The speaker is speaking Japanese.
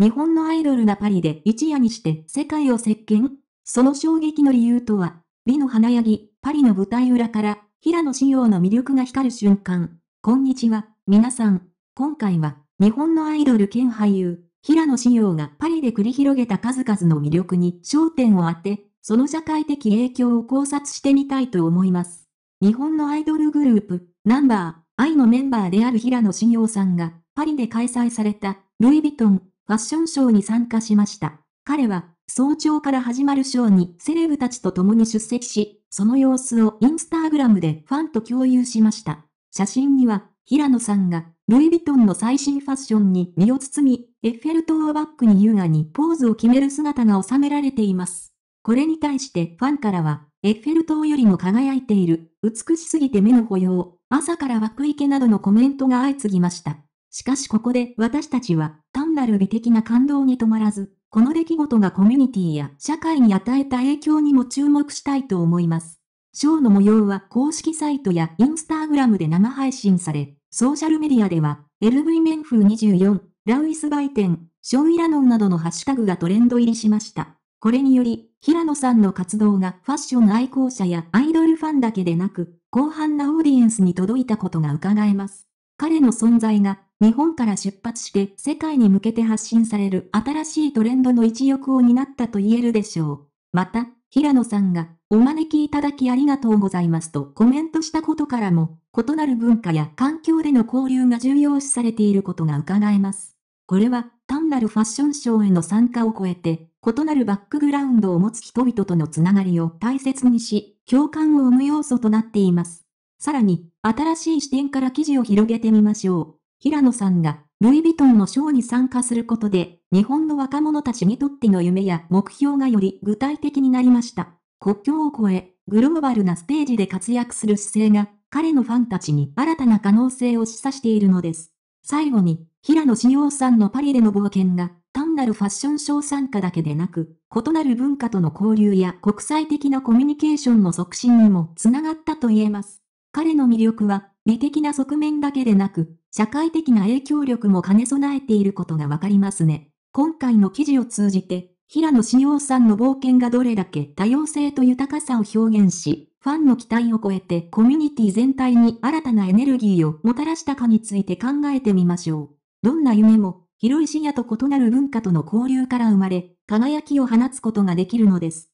日本のアイドルがパリで一夜にして世界を席巻その衝撃の理由とは、美の華やぎ、パリの舞台裏から、平野紫耀の魅力が光る瞬間。こんにちは、皆さん。今回は、日本のアイドル兼俳優、平野紫耀がパリで繰り広げた数々の魅力に焦点を当て、その社会的影響を考察してみたいと思います。日本のアイドルグループ、ナンバー、愛のメンバーである平野紫耀さんが、パリで開催された、ルイ・ヴィトン、ファッションショーに参加しました。彼は、早朝から始まるショーにセレブたちと共に出席し、その様子をインスタグラムでファンと共有しました。写真には、平野さんが、ルイ・ヴィトンの最新ファッションに身を包み、エッフェル塔をバックに優雅にポーズを決める姿が収められています。これに対してファンからは、エッフェル塔よりも輝いている、美しすぎて目の保養、朝から湧く池などのコメントが相次ぎました。しかしここで私たちは、なる美的な感動に止まらず、この出来事がコミュニティや社会に与えた影響にも注目したいと思います。ショーの模様は公式サイトやインスタグラムで生配信され、ソーシャルメディアでは、LV メンフ24、ラウイス売店、ショーイラノンなどのハッシュタグがトレンド入りしました。これにより、平野さんの活動がファッション愛好者やアイドルファンだけでなく、広範なオーディエンスに届いたことが伺えます。彼の存在が日本から出発して世界に向けて発信される新しいトレンドの一翼を担ったと言えるでしょう。また、平野さんがお招きいただきありがとうございますとコメントしたことからも、異なる文化や環境での交流が重要視されていることが伺えます。これは単なるファッションショーへの参加を超えて、異なるバックグラウンドを持つ人々とのつながりを大切にし、共感を生む要素となっています。さらに、新しい視点から記事を広げてみましょう。平野さんが、ルイ・ヴィトンのショーに参加することで、日本の若者たちにとっての夢や目標がより具体的になりました。国境を越え、グローバルなステージで活躍する姿勢が、彼のファンたちに新たな可能性を示唆しているのです。最後に、平野志陽さんのパリでの冒険が、単なるファッションショー参加だけでなく、異なる文化との交流や国際的なコミュニケーションの促進にもつながったと言えます。彼の魅力は、美的な側面だけでなく、社会的な影響力も兼ね備えていることがわかりますね。今回の記事を通じて、平野志陽さんの冒険がどれだけ多様性と豊かさを表現し、ファンの期待を超えてコミュニティ全体に新たなエネルギーをもたらしたかについて考えてみましょう。どんな夢も、広い視野と異なる文化との交流から生まれ、輝きを放つことができるのです。